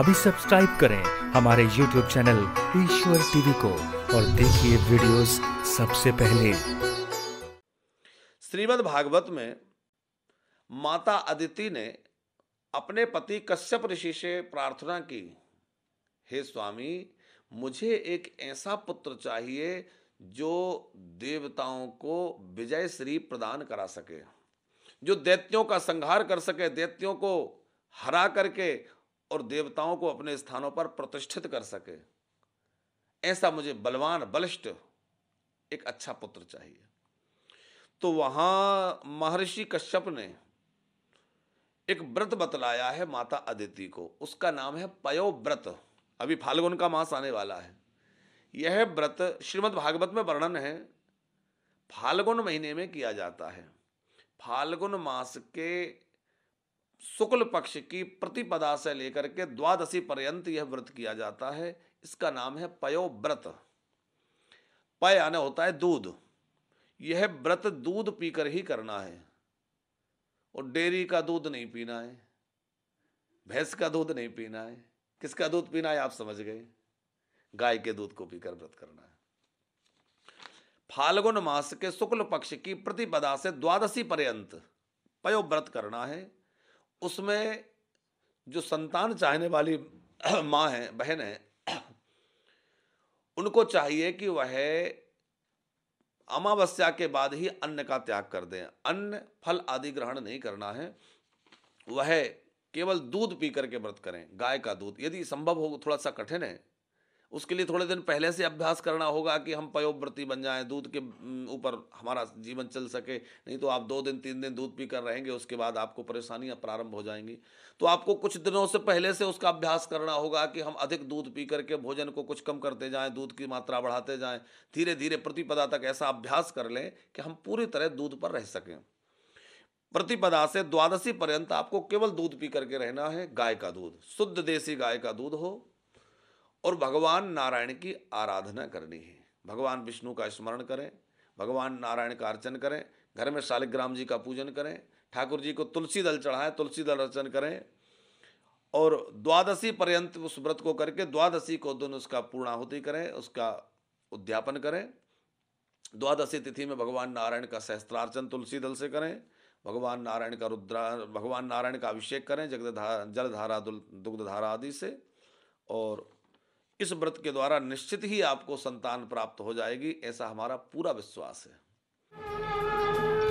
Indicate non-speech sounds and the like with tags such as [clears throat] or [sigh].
अभी सब्सक्राइब करें हमारे YouTube चैनल ईश्वर टीवी को और देखिए वीडियोस सबसे पहले श्रीमद् भागवत में माता अदिति ने अपने पति कश्यप ऋषि से प्रार्थना की हे स्वामी मुझे एक ऐसा पुत्र चाहिए जो देवताओं को विजय श्री प्रदान करा सके जो दैत्यों का संहार कर सके दैत्यों को हरा करके और देवताओं को अपने स्थानों पर प्रतिष्ठित कर सके ऐसा मुझे बलवान बलिष्ठ एक अच्छा पुत्र चाहिए तो वहां महर्षि कश्यप ने एक व्रत बतलाया है माता अदिति को उसका नाम है पयो व्रत अभी फाल्गुन का मास आने वाला है यह व्रत श्रीमद् भागवत में वर्णन है फाल्गुन महीने में किया जाता है फाल्गुन मास के शुक्ल पक्ष की प्रतिपदा से लेकर के द्वादशी पर्यंत यह व्रत किया जाता है इसका नाम है पयो व्रत पय आने होता है दूध यह व्रत दूध पीकर ही करना है और डेयरी का दूध नहीं पीना है भैंस का दूध नहीं पीना है किसका दूध पीना है आप समझ गए गाय के दूध को पीकर व्रत करना है फाल्गुन मास के शुक्ल पक्ष की प्रतिपदा से द्वादशी पर्यंत पयो व्रत करना है उसमें जो संतान चाहने वाली [clears throat] माँ है बहन है [clears throat] उनको चाहिए कि वह अमावस्या के बाद ही अन्न का त्याग कर दें अन्न फल आदि ग्रहण नहीं करना है वह केवल दूध पी के व्रत करें गाय का दूध यदि संभव हो थोड़ा सा कठिन है उसके लिए थोड़े दिन पहले से अभ्यास करना होगा कि हम पयोव्रती बन जाएं दूध के ऊपर हमारा जीवन चल सके नहीं तो आप दो दिन तीन दिन दूध पीकर रहेंगे उसके बाद आपको परेशानियां प्रारंभ हो जाएंगी तो आपको कुछ दिनों से पहले से उसका अभ्यास करना होगा कि हम अधिक दूध पी करके भोजन को कुछ कम करते जाएँ दूध की मात्रा बढ़ाते जाएँ धीरे धीरे प्रतिपदा तक ऐसा अभ्यास कर लें कि हम पूरी तरह दूध पर रह सकें प्रतिपदा से द्वादशी पर्यंत आपको केवल दूध पी करके रहना है गाय का दूध शुद्ध देसी गाय का दूध हो और भगवान नारायण की आराधना करनी है भगवान विष्णु का स्मरण करें भगवान नारायण का अर्चन करें घर में शालिग्राम जी का पूजन करें ठाकुर जी को तुलसी दल चढ़ाएं तुलसी दल अर्चन करें और द्वादशी पर्यंत उस व्रत को करके द्वादशी को दिन उसका पूर्णाहुति करें उसका उद्यापन करें द्वादशी तिथि में भगवान नारायण का सहस्त्रार्चन तुलसी दल से करें भगवान नारायण का रुद्रा भगवान नारायण का अभिषेक करें जगदाधारा जलधारा दुग्धधारा आदि से और इस व्रत के द्वारा निश्चित ही आपको संतान प्राप्त हो जाएगी ऐसा हमारा पूरा विश्वास है